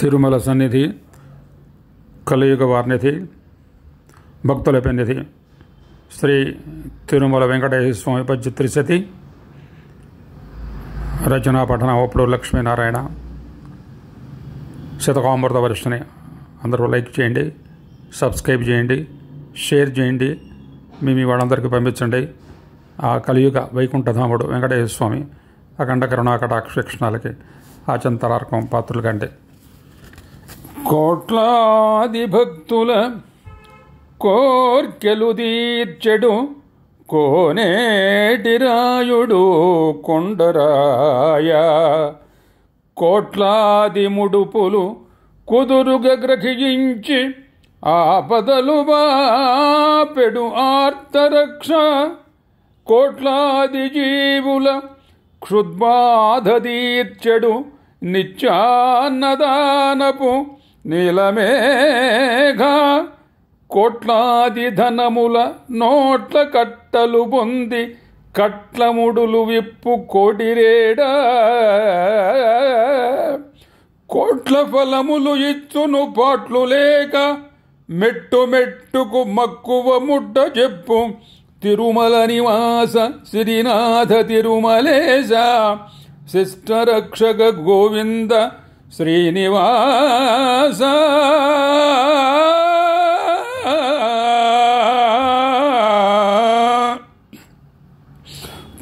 తిరుమల సన్నిధి కలియుగ వారినిధి భక్తుల పెన్నిధి శ్రీ తిరుమల వెంకటేశ్వర స్వామి పద్య త్రిశతి రచనా పఠన అప్పుడు లక్ష్మీనారాయణ శతకామృత వర్షని అందరూ లైక్ చేయండి సబ్స్క్రైబ్ చేయండి షేర్ చేయండి మేము వాళ్ళందరికీ పంపించండి ఆ కలియుగ వైకుంఠధాముడు వెంకటేశ్వర స్వామి అఖండ కరుణాకటాక్షణాలకి ఆచంతరార్కం పాత్రలు కంటే కోట్లాది భక్తుల కోర్కెలు తీర్చెడు రాయుడు కొండరాయ కోట్లాది ముడుపులు కుదురుగా గ్రహించి ఆపదలు బాపెడు ఆర్తరక్ష కోట్లాది జీవుల క్షుద్బాధ తీర్చెడు నిత్యాన్నదానపు నీలమేఘ కోట్లాది ధనముల నోట్ల కట్టలు పొంది కట్లముడులు విప్పు కోడిరేడా కోట్ల ఫలములు ఇచ్చును పాట్లు లేక మెట్టు మెట్టుకు మక్కువ ముట్ట చెప్పు తిరుమల నివాస శ్రీనాథ తిరుమలేశ శిష్టరక్షక గోవింద శ్రీనివాస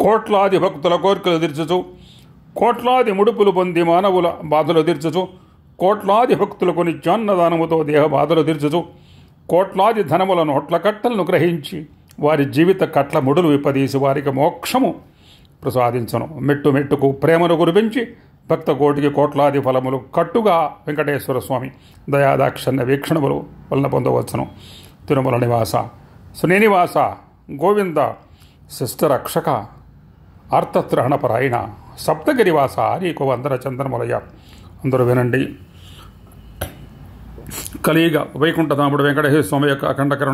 కోట్లాది భక్తుల కోరికలు తీర్చచు కోట్లాది ముడుపులు పొంది మానవుల బాధలు తీర్చచు కోట్లాది భక్తులకు నిత్యాన్నదానముతో దేహ బాధలు తీర్చచు కోట్లాది ధనముల నోట్ల కట్టలను గ్రహించి వారి జీవిత కట్ల ముడులు విప్పదీసి వారికి మోక్షము ప్రసాదించను మెట్టు మెట్టుకు ప్రేమను కురిపించి భక్త కోటికి కోట్లాది ఫలములు కట్టుగా వెంకటేశ్వర స్వామి దయాదాక్షణ వీక్షణములు వలన పొందవచ్చును తిరుమల నివాస శ్రీనివాస గోవింద శిష్టరక్షక అర్థత్రహణపరాయణ సప్తగిరివాస నీకు వందర చంద్రములయ్య అందరూ వినండి కలియుగ వైకుంఠధాముడు వెంకటేశ్వర స్వామి యొక్క అఖండకరణ